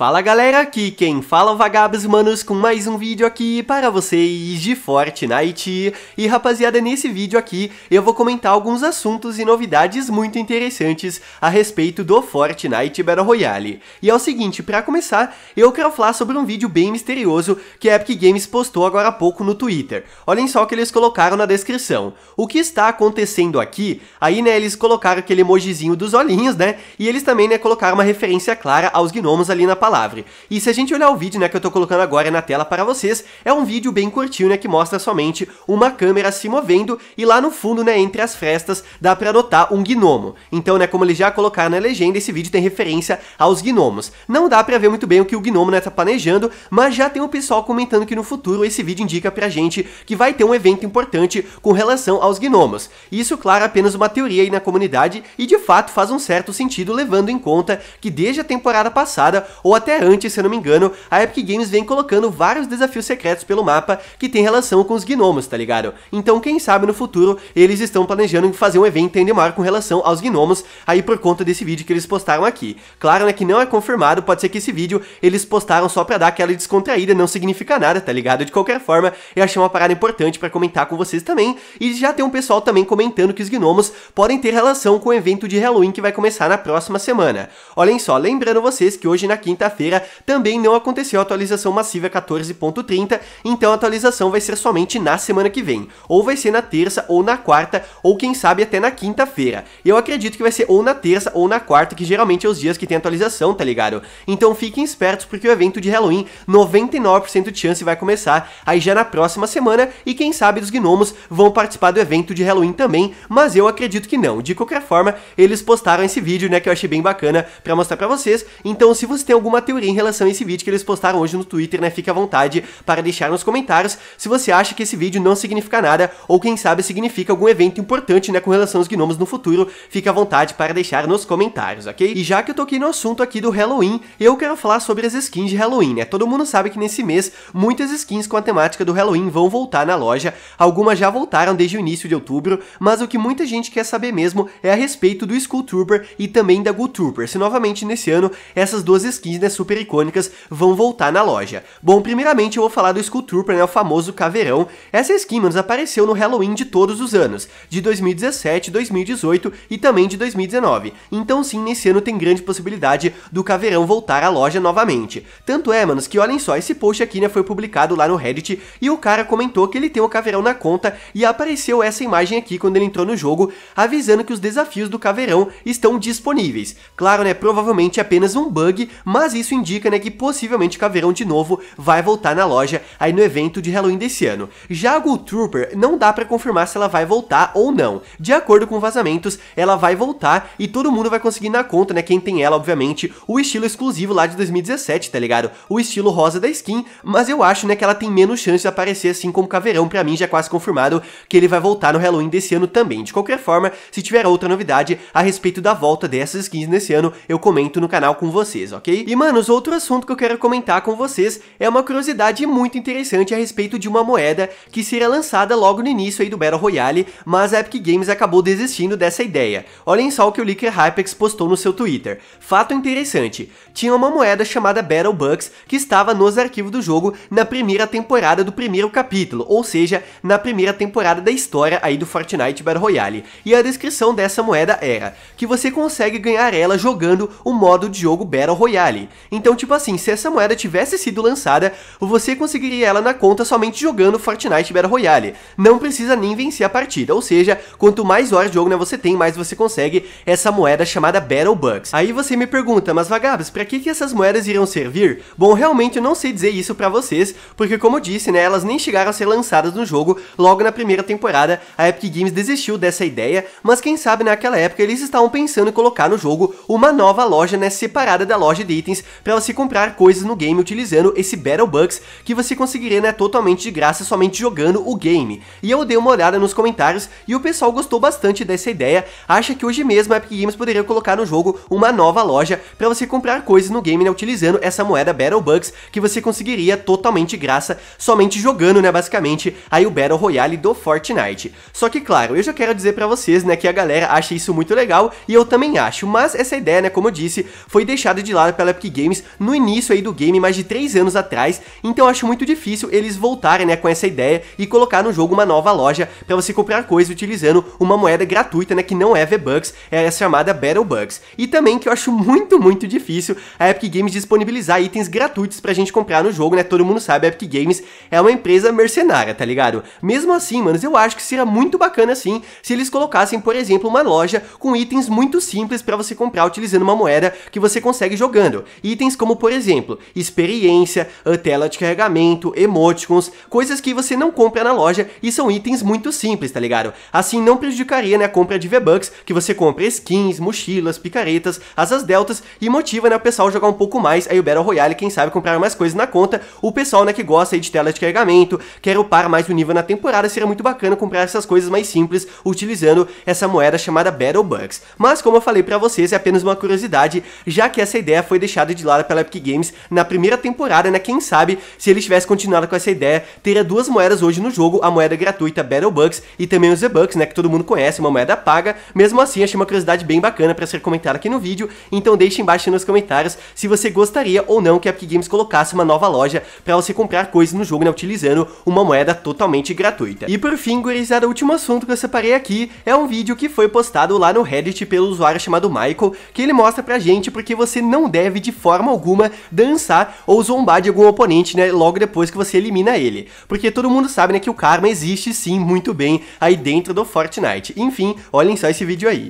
Fala galera, aqui quem fala é vagabos manos com mais um vídeo aqui para vocês de Fortnite. E rapaziada, nesse vídeo aqui eu vou comentar alguns assuntos e novidades muito interessantes a respeito do Fortnite Battle Royale. E é o seguinte, para começar, eu quero falar sobre um vídeo bem misterioso que a Epic Games postou agora há pouco no Twitter. Olhem só o que eles colocaram na descrição. O que está acontecendo aqui, aí né, eles colocaram aquele emojizinho dos olhinhos, né, e eles também né, colocaram uma referência clara aos gnomos ali na palavra palavra. E se a gente olhar o vídeo né, que eu estou colocando agora na tela para vocês, é um vídeo bem curtinho né, que mostra somente uma câmera se movendo e lá no fundo, né, entre as frestas, dá para notar um gnomo. Então, né, como eles já colocaram na legenda, esse vídeo tem referência aos gnomos. Não dá para ver muito bem o que o gnomo está né, tá planejando, mas já tem o pessoal comentando que no futuro esse vídeo indica para a gente que vai ter um evento importante com relação aos gnomos. Isso, claro, é apenas uma teoria aí na comunidade e de fato faz um certo sentido levando em conta que desde a temporada passada ou até até antes, se eu não me engano, a Epic Games vem colocando vários desafios secretos pelo mapa que tem relação com os gnomos, tá ligado? Então, quem sabe no futuro eles estão planejando fazer um evento em maior com relação aos gnomos, aí por conta desse vídeo que eles postaram aqui. Claro, né, que não é confirmado, pode ser que esse vídeo eles postaram só pra dar aquela descontraída, não significa nada, tá ligado? De qualquer forma, eu achei uma parada importante pra comentar com vocês também, e já tem um pessoal também comentando que os gnomos podem ter relação com o evento de Halloween que vai começar na próxima semana. Olhem só, lembrando vocês que hoje na quinta quinta-feira, também não aconteceu a atualização massiva 14.30, então a atualização vai ser somente na semana que vem. Ou vai ser na terça, ou na quarta, ou quem sabe até na quinta-feira. Eu acredito que vai ser ou na terça ou na quarta, que geralmente é os dias que tem atualização, tá ligado? Então fiquem espertos porque o evento de Halloween, 99% de chance vai começar aí já na próxima semana e quem sabe os gnomos vão participar do evento de Halloween também, mas eu acredito que não. De qualquer forma, eles postaram esse vídeo, né, que eu achei bem bacana para mostrar para vocês. Então se você tem algum alguma teoria em relação a esse vídeo que eles postaram hoje no Twitter, né? Fique à vontade para deixar nos comentários se você acha que esse vídeo não significa nada ou quem sabe significa algum evento importante, né, com relação aos gnomos no futuro. Fique à vontade para deixar nos comentários, ok? E já que eu toquei no assunto aqui do Halloween, eu quero falar sobre as skins de Halloween, né? Todo mundo sabe que nesse mês muitas skins com a temática do Halloween vão voltar na loja. Algumas já voltaram desde o início de outubro, mas o que muita gente quer saber mesmo é a respeito do Skull Trooper e também da Ghoul Trooper. Se novamente nesse ano essas duas skins vendidas super icônicas vão voltar na loja. Bom, primeiramente eu vou falar do Skull Trooper, né, o famoso caveirão. Essa skin, manos, apareceu no Halloween de todos os anos, de 2017, 2018 e também de 2019. Então sim, nesse ano tem grande possibilidade do caveirão voltar à loja novamente. Tanto é, manos, que olhem só, esse post aqui, né, foi publicado lá no Reddit e o cara comentou que ele tem o caveirão na conta e apareceu essa imagem aqui quando ele entrou no jogo, avisando que os desafios do caveirão estão disponíveis. Claro, né, provavelmente é apenas um bug, mas mas isso indica né, que possivelmente Caveirão de novo vai voltar na loja aí no evento de Halloween desse ano. Já a Gold Trooper, não dá para confirmar se ela vai voltar ou não. De acordo com vazamentos, ela vai voltar e todo mundo vai conseguir na conta, né, quem tem ela, obviamente, o estilo exclusivo lá de 2017, tá ligado? O estilo rosa da skin, mas eu acho, né, que ela tem menos chance de aparecer assim como Caveirão, pra mim já é quase confirmado que ele vai voltar no Halloween desse ano também. De qualquer forma, se tiver outra novidade a respeito da volta dessas skins nesse ano, eu comento no canal com vocês, ok? E manos, outro assunto que eu quero comentar com vocês é uma curiosidade muito interessante a respeito de uma moeda que seria lançada logo no início aí do Battle Royale, mas a Epic Games acabou desistindo dessa ideia. Olhem só o que o Licker Hypex postou no seu Twitter. Fato interessante, tinha uma moeda chamada Battle Bucks que estava nos arquivos do jogo na primeira temporada do primeiro capítulo, ou seja, na primeira temporada da história aí do Fortnite Battle Royale. E a descrição dessa moeda era que você consegue ganhar ela jogando o modo de jogo Battle Royale. Então, tipo assim, se essa moeda tivesse sido lançada, você conseguiria ela na conta somente jogando Fortnite Battle Royale. Não precisa nem vencer a partida, ou seja, quanto mais horas de jogo né, você tem, mais você consegue essa moeda chamada Battle Bucks. Aí você me pergunta, mas vagabos, pra que, que essas moedas irão servir? Bom, realmente eu não sei dizer isso pra vocês, porque como eu disse, né, elas nem chegaram a ser lançadas no jogo logo na primeira temporada, a Epic Games desistiu dessa ideia, mas quem sabe naquela época eles estavam pensando em colocar no jogo uma nova loja, né, separada da loja de itens itens para você comprar coisas no game utilizando esse Battle Bucks que você conseguiria né, totalmente de graça somente jogando o game. E eu dei uma olhada nos comentários e o pessoal gostou bastante dessa ideia, acha que hoje mesmo a Epic Games poderia colocar no jogo uma nova loja para você comprar coisas no game né, utilizando essa moeda Battle Bucks que você conseguiria totalmente de graça somente jogando né, basicamente aí o Battle Royale do Fortnite. Só que claro, eu já quero dizer para vocês né, que a galera acha isso muito legal e eu também acho, mas essa ideia né, como eu disse, foi deixada de lado pela Epic Games no início aí do game, mais de 3 anos atrás, então acho muito difícil eles voltarem né, com essa ideia e colocar no jogo uma nova loja para você comprar coisas utilizando uma moeda gratuita, né, que não é V-Bucks, é a chamada Battle Bucks. E também que eu acho muito, muito difícil a Epic Games disponibilizar itens gratuitos pra gente comprar no jogo, né, todo mundo sabe, a Epic Games é uma empresa mercenária, tá ligado? Mesmo assim, manos, eu acho que seria muito bacana assim se eles colocassem, por exemplo, uma loja com itens muito simples para você comprar utilizando uma moeda que você consegue jogando itens como, por exemplo, experiência, tela de carregamento, emoticons, coisas que você não compra na loja e são itens muito simples, tá ligado? Assim não prejudicaria né, a compra de V-Bucks, que você compra skins, mochilas, picaretas, asas deltas e motiva né, o pessoal a jogar um pouco mais aí o Battle Royale, quem sabe comprar mais coisas na conta, o pessoal né, que gosta aí, de tela de carregamento, quer upar mais o nível na temporada, seria muito bacana comprar essas coisas mais simples utilizando essa moeda chamada Battle Bucks. Mas como eu falei pra vocês, é apenas uma curiosidade, já que essa ideia foi deixada deixado de lado pela Epic Games na primeira temporada, né? Quem sabe, se eles tivessem continuado com essa ideia, teria duas moedas hoje no jogo, a moeda gratuita Battle Bucks e também os Z-Bucks, né? Que todo mundo conhece, uma moeda paga. Mesmo assim, achei uma curiosidade bem bacana para ser comentada aqui no vídeo, então deixe embaixo nos comentários se você gostaria ou não que a Epic Games colocasse uma nova loja para você comprar coisas no jogo, né? Utilizando uma moeda totalmente gratuita. E por fim, gurizada, o último assunto que eu separei aqui é um vídeo que foi postado lá no Reddit pelo usuário chamado Michael, que ele mostra pra gente porque você não deve de de forma alguma dançar ou zombar de algum oponente, né, logo depois que você elimina ele. Porque todo mundo sabe, né, que o karma existe sim muito bem aí dentro do Fortnite. Enfim, olhem só esse vídeo aí.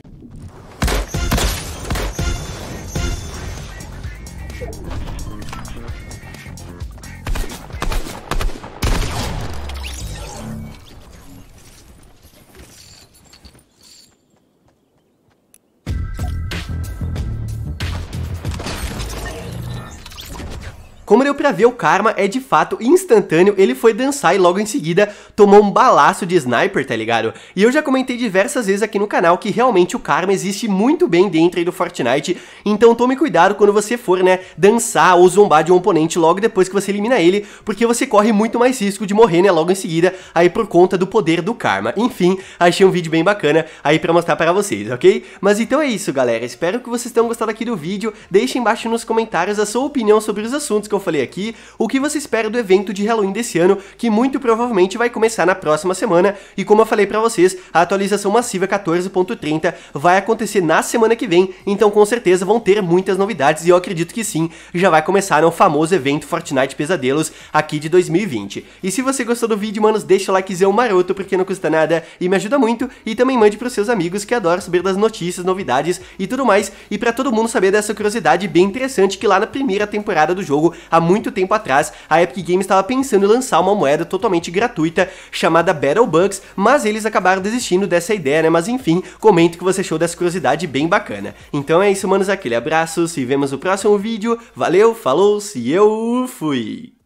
Como deu pra ver, o Karma é de fato instantâneo, ele foi dançar e logo em seguida tomou um balaço de sniper, tá ligado? E eu já comentei diversas vezes aqui no canal que realmente o Karma existe muito bem dentro do Fortnite, então tome cuidado quando você for, né, dançar ou zombar de um oponente logo depois que você elimina ele, porque você corre muito mais risco de morrer, né, logo em seguida, aí por conta do poder do Karma. Enfim, achei um vídeo bem bacana aí pra mostrar pra vocês, ok? Mas então é isso, galera, espero que vocês tenham gostado aqui do vídeo, deixem embaixo nos comentários a sua opinião sobre os assuntos que eu eu falei aqui, o que você espera do evento de Halloween desse ano, que muito provavelmente vai começar na próxima semana, e como eu falei para vocês, a atualização massiva 14.30 vai acontecer na semana que vem, então com certeza vão ter muitas novidades, e eu acredito que sim, já vai começar o famoso evento Fortnite Pesadelos aqui de 2020. E se você gostou do vídeo, manos, deixa o likezão maroto, porque não custa nada e me ajuda muito, e também mande pros seus amigos que adoram saber das notícias, novidades e tudo mais, e para todo mundo saber dessa curiosidade bem interessante que lá na primeira temporada do jogo há muito tempo atrás, a Epic Games estava pensando em lançar uma moeda totalmente gratuita chamada Battle Bucks, mas eles acabaram desistindo dessa ideia, né? Mas enfim, comento que você achou dessa curiosidade bem bacana. Então é isso, manos, aquele abraço, se vemos no próximo vídeo, valeu, falou, se eu fui!